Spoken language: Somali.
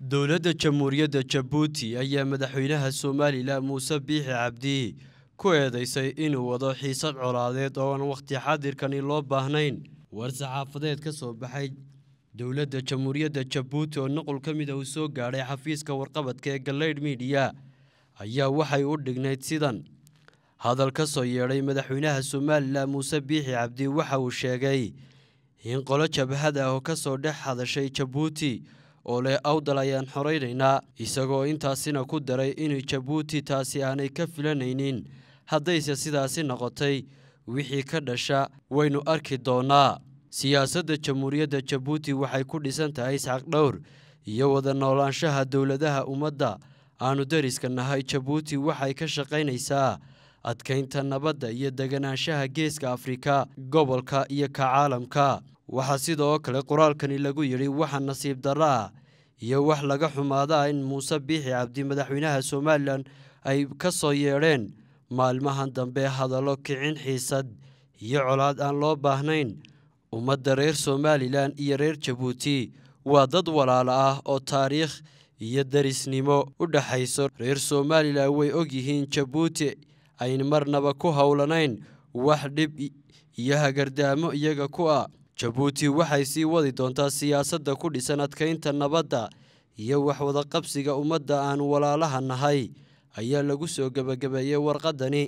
dowladda jamhuuriyadda jabuuti ayaa madaxweynaha somalilan muuse biixi cabdi ku eedeysay inuu wado xiisad colaadeed oo aan wakhti xadirkani loo baahnayn war saxaafadeed ka soo baxay dowladda jamhuuriyadda jabuuti oo nuqul ka mid ah uu soo gaadhay xafiiska warqabadka ee galeydh miidiya ayaa waxay u dhignayd sidan hadal ka soo yeedhay madaxweynaha somalilan muuse biixi cabdi waxa uu sheegay in qolo jabhad ah oo ka soo dhex hadashay jabuuti oo leh awdal ayaan xoraynaynaa isagoo intaasina ku daray in jabuuti taasi aanay ka filanaynin haddayse sidaasi noqotay wixii ka dhasha waynu arki doonaa siyaasadda jamhuuriyadda jabuuti waxay ku dhisan tahay isxaq dhowr iyo wada noolaanshaha dowladaha ummadda aanu deriska nahay jabuuti waxay ka shaqaynaysaa adkaynta nabadda iyo deganaanshaha geeska afrika gobolka iyo ka caalamka waxaa sidoo kale qoraalkani lagu yidhi waxa nasiib darro ah iyo wax laga xumaadaa in muuse biixi cabdi madaxweynaha somalilan ay ka soo yeedheen maalmahan dambe hadallo kicin xiisad iyo colaad aan loo baahnayn ummadda reer somalilan iyo reer jabuuti waa dad walaalo ah oo taariikh iyo darisnimo u dhexayso reer somalilan way og yihiin jabuuti ayn marnaba ku howlanayn wax dhib iyo hagardaamo iyaga ku ah jabuuti waxay sii wadi doontaa siyaasadda ku dhisan adkaynta nabadda iyo waxwadaqabsiga ummadda aan walaalaha nahay ayaa lagu soo gebagabeeyey warqaddani